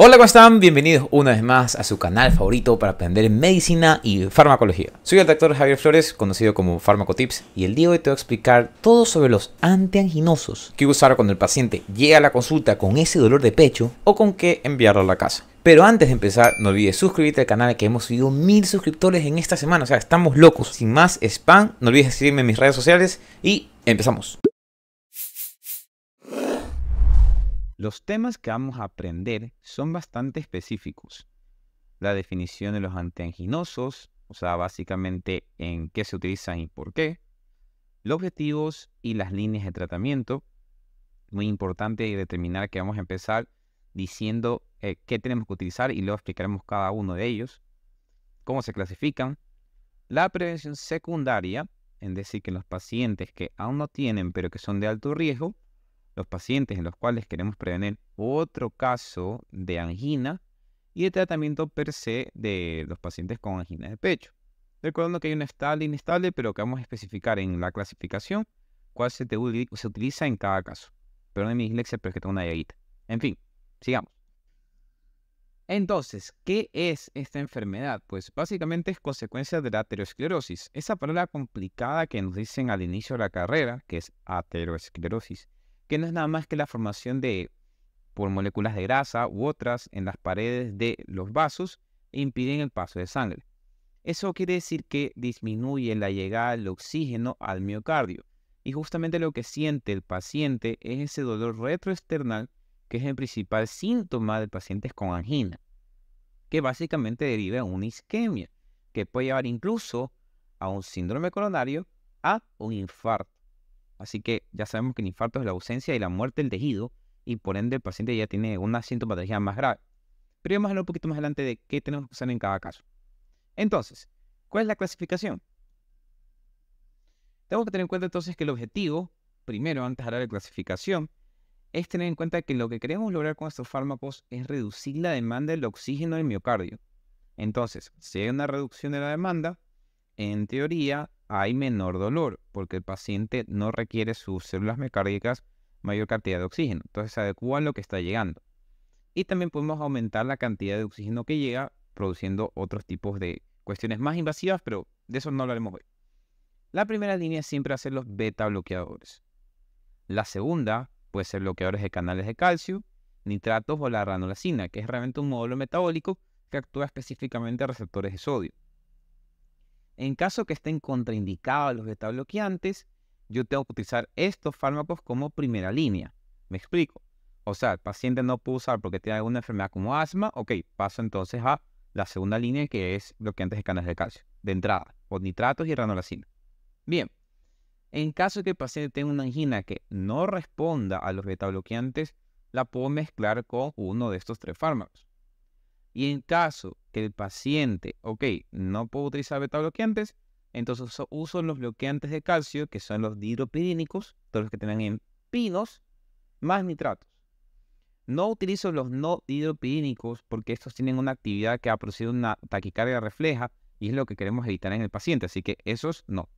Hola, ¿cómo están? Bienvenidos una vez más a su canal favorito para aprender medicina y farmacología. Soy el doctor Javier Flores, conocido como Farmacotips, y el día de hoy te voy a explicar todo sobre los antianginosos que usar cuando el paciente llega a la consulta con ese dolor de pecho o con qué enviarlo a la casa. Pero antes de empezar, no olvides suscribirte al canal que hemos subido mil suscriptores en esta semana. O sea, estamos locos. Sin más spam, no olvides seguirme en mis redes sociales y empezamos. Los temas que vamos a aprender son bastante específicos. La definición de los antianginosos, o sea, básicamente en qué se utilizan y por qué. Los objetivos y las líneas de tratamiento. Muy importante determinar que vamos a empezar diciendo eh, qué tenemos que utilizar y luego explicaremos cada uno de ellos. Cómo se clasifican. La prevención secundaria, en decir, que los pacientes que aún no tienen pero que son de alto riesgo, los pacientes en los cuales queremos prevenir otro caso de angina y el tratamiento per se de los pacientes con angina de pecho. Recordando que hay una estable inestable, pero que vamos a especificar en la clasificación cuál se, utiliza en cada caso. Perdón mi dislexia, pero es que tengo una llaguita. En fin, sigamos. Entonces, ¿qué es esta enfermedad? Pues básicamente es consecuencia de la aterosclerosis, esa palabra complicada que nos dicen al inicio de la carrera, que es aterosclerosis, que no es nada más que la formación de por moléculas de grasa u otras en las paredes de los vasos e impiden el paso de sangre. Eso quiere decir que disminuye la llegada del oxígeno al miocardio. Y justamente lo que siente el paciente es ese dolor retroesternal, que es el principal síntoma de pacientes con angina, que básicamente deriva de una isquemia, que puede llevar incluso a un síndrome coronario, a un infarto. Así que ya sabemos que el infarto es la ausencia y la muerte del tejido y por ende el paciente ya tiene una sintomatología más grave. Pero vamos a hablar un poquito más adelante de qué tenemos que usar en cada caso. Entonces, ¿cuál es la clasificación? Tenemos que tener en cuenta entonces que el objetivo, primero antes de hablar de clasificación, es tener en cuenta que lo que queremos lograr con estos fármacos es reducir la demanda del oxígeno del miocardio. Entonces, si hay una reducción de la demanda, en teoría hay menor dolor, porque el paciente no requiere sus células mecárdicas mayor cantidad de oxígeno. Entonces se adecua a lo que está llegando. Y también podemos aumentar la cantidad de oxígeno que llega, produciendo otros tipos de cuestiones más invasivas, pero de eso no hablaremos hoy. La primera línea siempre va los beta bloqueadores. La segunda puede ser bloqueadores de canales de calcio, nitratos o la ranolacina, que es realmente un módulo metabólico que actúa específicamente a receptores de sodio. En caso que estén contraindicados los beta bloqueantes, yo tengo que utilizar estos fármacos como primera línea. ¿Me explico? O sea, el paciente no puede usar porque tiene alguna enfermedad como asma. Ok, paso entonces a la segunda línea que es bloqueantes de canales de calcio, de entrada, por nitratos y ranolacina. Bien, en caso que el paciente tenga una angina que no responda a los beta bloqueantes, la puedo mezclar con uno de estos tres fármacos. Y en caso el paciente, ok, no puedo utilizar beta-bloqueantes, entonces uso los bloqueantes de calcio, que son los dihidropirínicos, todos los que tienen en pinos, más nitratos. No utilizo los no dihidropirínicos porque estos tienen una actividad que ha producido una taquicardia refleja y es lo que queremos evitar en el paciente, así que esos no.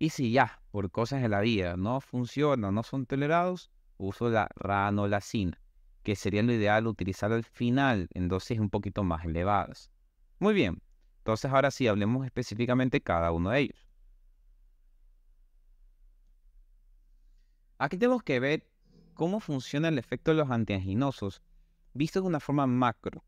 Y si ya, por cosas de la vida, no funcionan, no son tolerados, uso la ranolacina que sería lo ideal utilizar al final en dosis un poquito más elevadas. Muy bien, entonces ahora sí hablemos específicamente cada uno de ellos. Aquí tenemos que ver cómo funciona el efecto de los antianginosos, visto de una forma macro.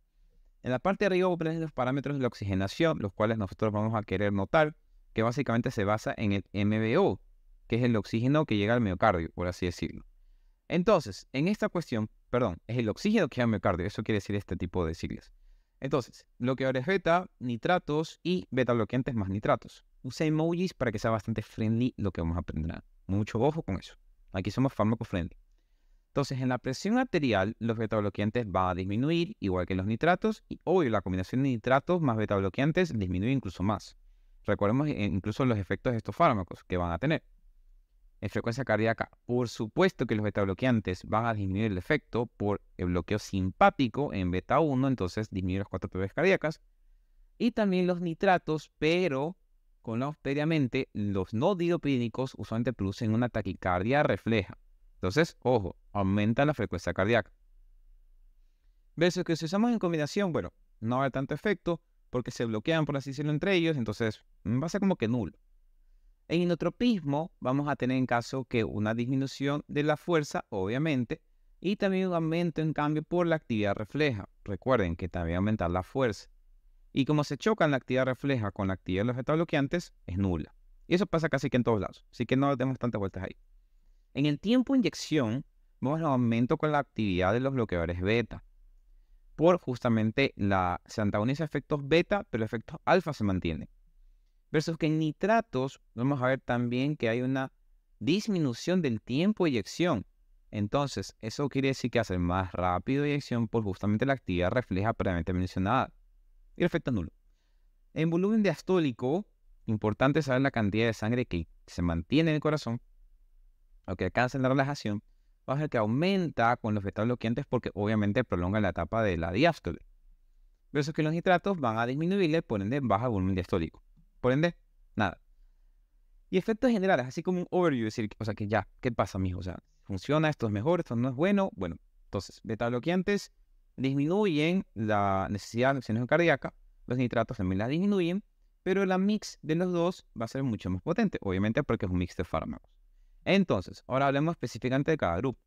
En la parte de arriba aparecen los parámetros de la oxigenación, los cuales nosotros vamos a querer notar, que básicamente se basa en el MBO, que es el oxígeno que llega al miocardio, por así decirlo. Entonces, en esta cuestión perdón, es el oxígeno que da miocardio, eso quiere decir este tipo de siglas. Entonces, lo que ahora es beta, nitratos y beta bloqueantes más nitratos. Usa emojis para que sea bastante friendly lo que vamos a aprender. Mucho ojo con eso. Aquí somos fármacos friendly. Entonces, en la presión arterial, los beta bloqueantes van a disminuir, igual que los nitratos, y obvio, la combinación de nitratos más beta bloqueantes disminuye incluso más. Recordemos eh, incluso los efectos de estos fármacos que van a tener en frecuencia cardíaca. Por supuesto que los beta-bloqueantes van a disminuir el efecto por el bloqueo simpático en beta 1, entonces disminuir las 4 cardíacas. Y también los nitratos, pero con la los no diopínicos usualmente producen una taquicardia refleja. Entonces, ojo, aumenta la frecuencia cardíaca. Versus que si usamos en combinación, bueno, no va a haber tanto efecto porque se bloquean, por así decirlo, entre ellos, entonces va a ser como que nulo. En inotropismo vamos a tener en caso que una disminución de la fuerza, obviamente, y también un aumento en cambio por la actividad refleja. Recuerden que también aumentar la fuerza. Y como se chocan la actividad refleja con la actividad de los beta-bloqueantes, es nula. Y eso pasa casi que en todos lados, así que no demos tantas vueltas ahí. En el tiempo de inyección, vamos un aumento con la actividad de los bloqueadores beta. Por justamente la, se antagoniza efectos beta, pero efectos alfa se mantienen. Versus que en nitratos vamos a ver también que hay una disminución del tiempo de eyección. Entonces, eso quiere decir que hace más rápido eyección por pues justamente la actividad refleja previamente mencionada. Y el efecto nulo. En volumen diastólico, importante saber la cantidad de sangre que se mantiene en el corazón o que alcanza en la relajación. Vamos a ver que aumenta con los beta bloqueantes porque obviamente prolonga la etapa de la diástole. Versus que los nitratos van a disminuirle, por de baja volumen diastólico. Por ende, nada. Y efectos generales, así como un overview, decir, o sea, que ya, ¿qué pasa, mijo? O sea, funciona, esto es mejor, esto no es bueno. Bueno, entonces, beta bloqueantes disminuyen la necesidad de acción cardíaca, los nitratos también la disminuyen, pero la mix de los dos va a ser mucho más potente, obviamente porque es un mix de fármacos. Entonces, ahora hablemos específicamente de cada grupo.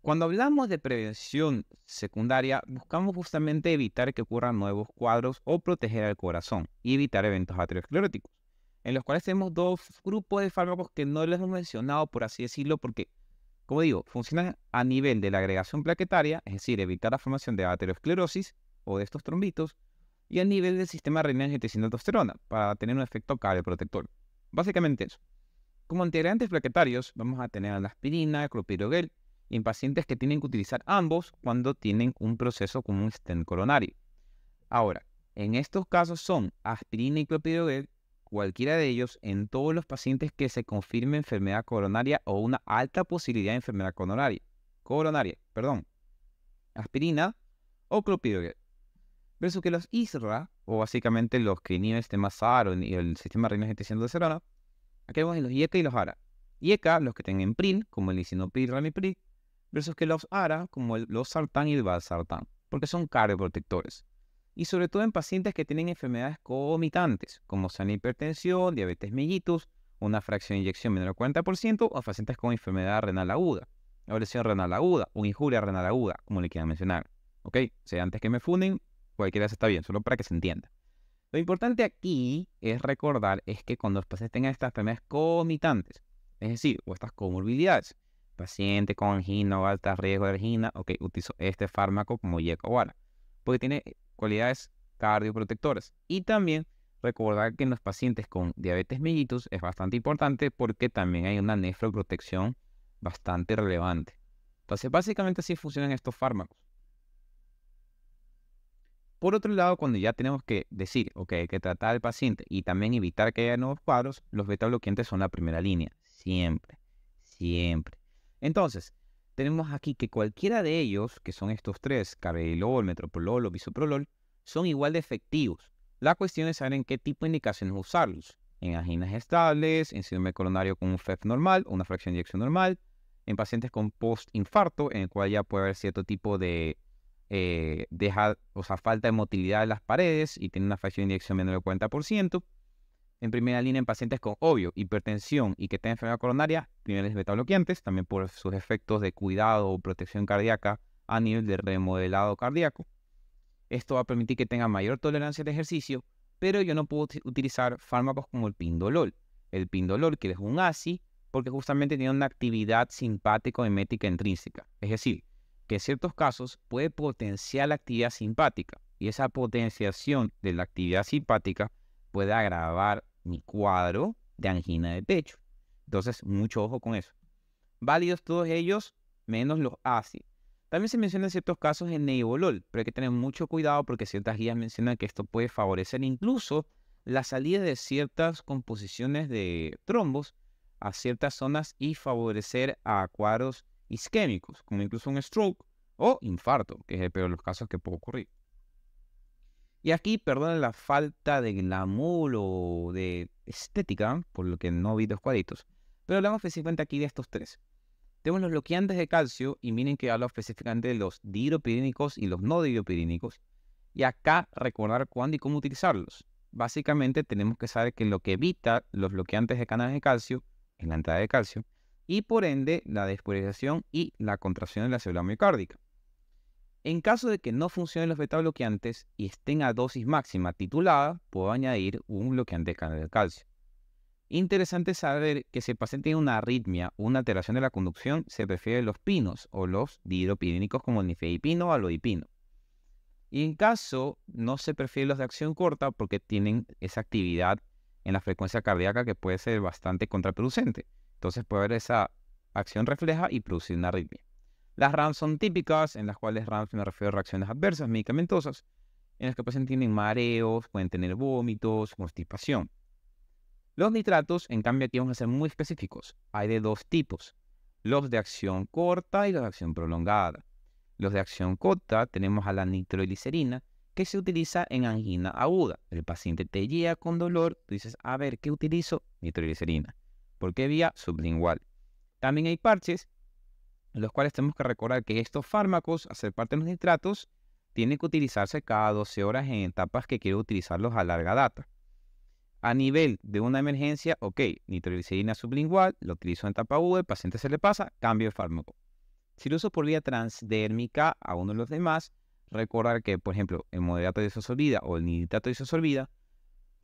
Cuando hablamos de prevención secundaria, buscamos justamente evitar que ocurran nuevos cuadros o proteger al corazón y evitar eventos ateroscleróticos, en los cuales tenemos dos grupos de fármacos que no les hemos mencionado, por así decirlo, porque, como digo, funcionan a nivel de la agregación plaquetaria, es decir, evitar la formación de aterosclerosis o de estos trombitos, y a nivel del sistema renal angiotensina-aldosterona, para tener un efecto cardioprotector. Básicamente eso. Como integrantes plaquetarios, vamos a tener la aspirina, clopidogrel, en pacientes que tienen que utilizar ambos cuando tienen un proceso como un stent coronario. Ahora, en estos casos son aspirina y clopidogrel, cualquiera de ellos, en todos los pacientes que se confirme enfermedad coronaria o una alta posibilidad de enfermedad coronaria, coronaria, perdón, aspirina o clopidogrel. Versus que los ISRA, o básicamente los que inhiben este masar o el sistema renal de serona, aquí vemos en los IECA y los ARA. IECA, los que tienen PRIN, como el lisinopril, ramipril, versus que los ARA, como los losartán y el valsartán, porque son cardioprotectores. Y sobre todo en pacientes que tienen enfermedades comitantes, como sana hipertensión, diabetes mellitus, una fracción de inyección menor al 40%, o pacientes con enfermedad renal aguda, agresión renal aguda, o injuria renal aguda, como le quieran mencionar. ¿Ok? O sea, antes que me funden, cualquiera está bien, solo para que se entienda. Lo importante aquí es recordar es que cuando los pacientes tengan estas enfermedades comitantes, es decir, o estas comorbilidades, paciente con angina o alta riesgo de angina, ok, utilizo este fármaco como Yecovara, porque tiene cualidades cardioprotectoras. Y también recordar que en los pacientes con diabetes mellitus es bastante importante porque también hay una nefroprotección bastante relevante. Entonces, básicamente así funcionan estos fármacos. Por otro lado, cuando ya tenemos que decir, ok, hay que tratar al paciente y también evitar que haya nuevos cuadros, los beta son la primera línea. Siempre, siempre. Entonces, tenemos aquí que cualquiera de ellos, que son estos tres, cabellol, metropolol o bisoprolol, son igual de efectivos. La cuestión es saber en qué tipo de indicaciones usarlos. En anginas estables, en síndrome coronario con un FEF e normal, una fracción de inyección normal, en pacientes con post-infarto, en el cual ya puede haber cierto tipo de, eh, falta de motilidad en las paredes y tiene una fracción de inyección menor del 40%, en primera línea en pacientes con obvio, hipertensión y que tengan enfermedad coronaria, niveles beta-bloqueantes, también por sus efectos de cuidado o protección cardíaca a nivel de remodelado cardíaco. Esto va a permitir que tengan mayor tolerancia al ejercicio, pero yo no puedo utilizar fármacos como el pindolol. El pindolol, que es un ASI, porque justamente tiene una actividad simpático-emética intrínseca. Es decir, que en ciertos casos puede potenciar la actividad simpática y esa potenciación de la actividad simpática puede agravar mi cuadro de angina de pecho. Entonces, mucho ojo con eso. Válidos todos ellos, menos los ACI. También se mencionan ciertos casos en neibolol, pero hay que tener mucho cuidado porque ciertas guías mencionan que esto puede favorecer incluso la salida de ciertas composiciones de trombos a ciertas zonas y favorecer a cuadros isquémicos, como incluso un stroke o infarto, que es el peor de los casos que puede ocurrir. Y aquí, perdón la falta de glamour o de estética, por lo que no vi dos cuadritos. Pero hablamos específicamente aquí de estos tres. Tenemos los bloqueantes de calcio, y miren que hablo específicamente de los diropirínicos y los no diropirínicos. Y acá recordar cuándo y cómo utilizarlos. Básicamente tenemos que saber que lo que evita los bloqueantes de canales de calcio es la entrada de calcio, y por ende la despolarización y la contracción de la célula miocárdica. En caso de que no funcionen los beta bloqueantes y estén a dosis máxima titulada, puedo añadir un bloqueante de calcio. Interesante saber que si el paciente tiene una arritmia o una alteración de la conducción, se prefieren los pinos o los dihidropiridínicos como el nifedipino o alodipino. Y en caso no se prefieren los de acción corta porque tienen esa actividad en la frecuencia cardíaca que puede ser bastante contraproducente. Entonces puede haber esa acción refleja y producir una arritmia. Las RAMs son típicas, en las cuales RAMs me refiero a reacciones adversas, medicamentosas, en las que paciente pues tiene mareos, pueden tener vómitos, constipación. Los nitratos, en cambio, aquí vamos a ser muy específicos. Hay de dos tipos, los de acción corta y los de acción prolongada. Los de acción corta tenemos a la nitroglicerina, que se utiliza en angina aguda. El paciente te llega con dolor, tú dices, a ver, ¿qué utilizo? Nitroglicerina. ¿Por qué vía sublingual? También hay parches los cuales tenemos que recordar que estos fármacos, hacer ser parte de los nitratos, tienen que utilizarse cada 12 horas en etapas que quiero utilizarlos a larga data. A nivel de una emergencia, ok, nitroglicerina sublingual, lo utilizo en etapa V, el paciente se le pasa, cambio de fármaco. Si lo uso por vía transdérmica a uno de los demás, recordar que, por ejemplo, el moderato de isosorbida o el nitrato de isosorbida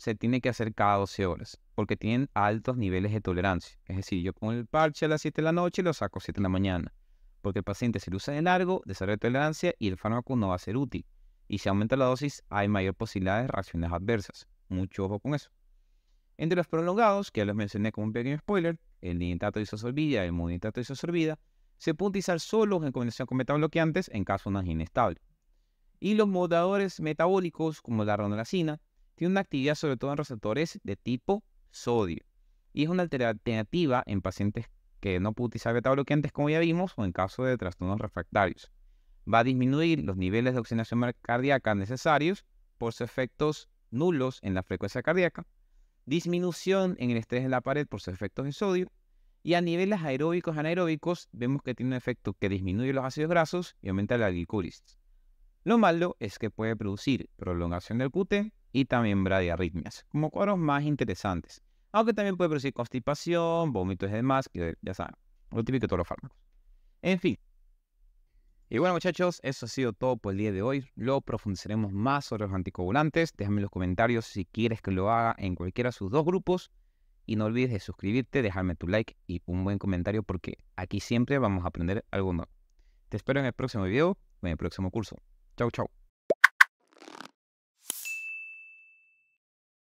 se tiene que hacer cada 12 horas, porque tienen altos niveles de tolerancia. Es decir, yo pongo el parche a las 7 de la noche y lo saco a las 7 de la mañana, porque el paciente se lo usa de largo, desarrolla tolerancia y el fármaco no va a ser útil. Y si aumenta la dosis, hay mayor posibilidad de reacciones adversas. Mucho ojo con eso. Entre los prolongados, que ya los mencioné como un pequeño spoiler, el nitrato de el monitato de se pueden utilizar solos en combinación con metabloqueantes en caso de una inestable. Y los moduladores metabólicos, como la ronolacina, tiene una actividad sobre todo en receptores de tipo sodio y es una alternativa en pacientes que no pueden utilizar beta bloqueantes como ya vimos o en caso de trastornos refractarios. Va a disminuir los niveles de oxigenación cardíaca necesarios por sus efectos nulos en la frecuencia cardíaca, disminución en el estrés de la pared por sus efectos en sodio y a niveles aeróbicos y anaeróbicos vemos que tiene un efecto que disminuye los ácidos grasos y aumenta la glicuris. Lo malo es que puede producir prolongación del QT, y también bradiarritmias, como cuadros más interesantes. Aunque también puede producir constipación, vómitos y demás, que ya saben, lo típico de todos los fármacos. En fin. Y bueno muchachos, eso ha sido todo por el día de hoy. Luego profundizaremos más sobre los anticoagulantes. Déjame en los comentarios si quieres que lo haga en cualquiera de sus dos grupos. Y no olvides de suscribirte, dejarme tu like y un buen comentario porque aquí siempre vamos a aprender algo nuevo. Te espero en el próximo video o en el próximo curso. Chau, chau.